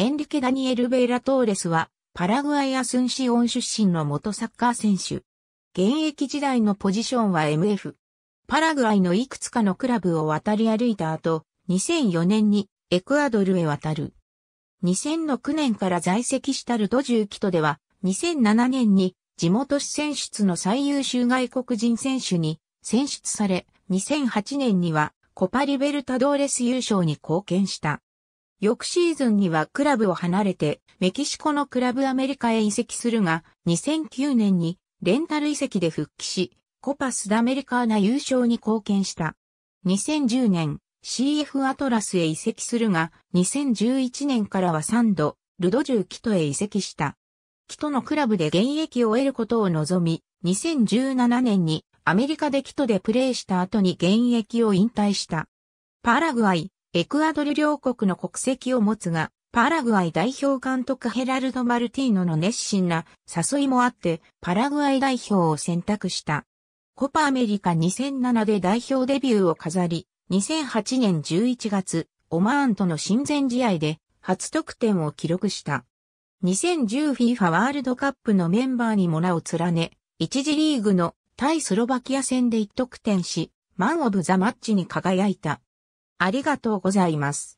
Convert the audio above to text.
エンリケ・ダニエル・ベイラ・トーレスは、パラグアイ・アスンシオン出身の元サッカー選手。現役時代のポジションは MF。パラグアイのいくつかのクラブを渡り歩いた後、2004年にエクアドルへ渡る。2006年から在籍したルドジューキトでは、2007年に地元市選出の最優秀外国人選手に選出され、2008年にはコパリベルタドーレス優勝に貢献した。翌シーズンにはクラブを離れて、メキシコのクラブアメリカへ移籍するが、2009年にレンタル移籍で復帰し、コパスダメリカーナ優勝に貢献した。2010年、CF アトラスへ移籍するが、2011年からは3度、ルドジューキトへ移籍した。キトのクラブで現役を得ることを望み、2017年にアメリカでキトでプレーした後に現役を引退した。パラグアイ、エクアドル両国の国籍を持つが、パラグアイ代表監督ヘラルド・マルティーノの熱心な誘いもあって、パラグアイ代表を選択した。コパアメリカ2007で代表デビューを飾り、2008年11月、オマーンとの親善試合で初得点を記録した。2010FIFA ワールドカップのメンバーにも名を連ね、1次リーグの対スロバキア戦で1得点し、マンオブザマッチに輝いた。ありがとうございます。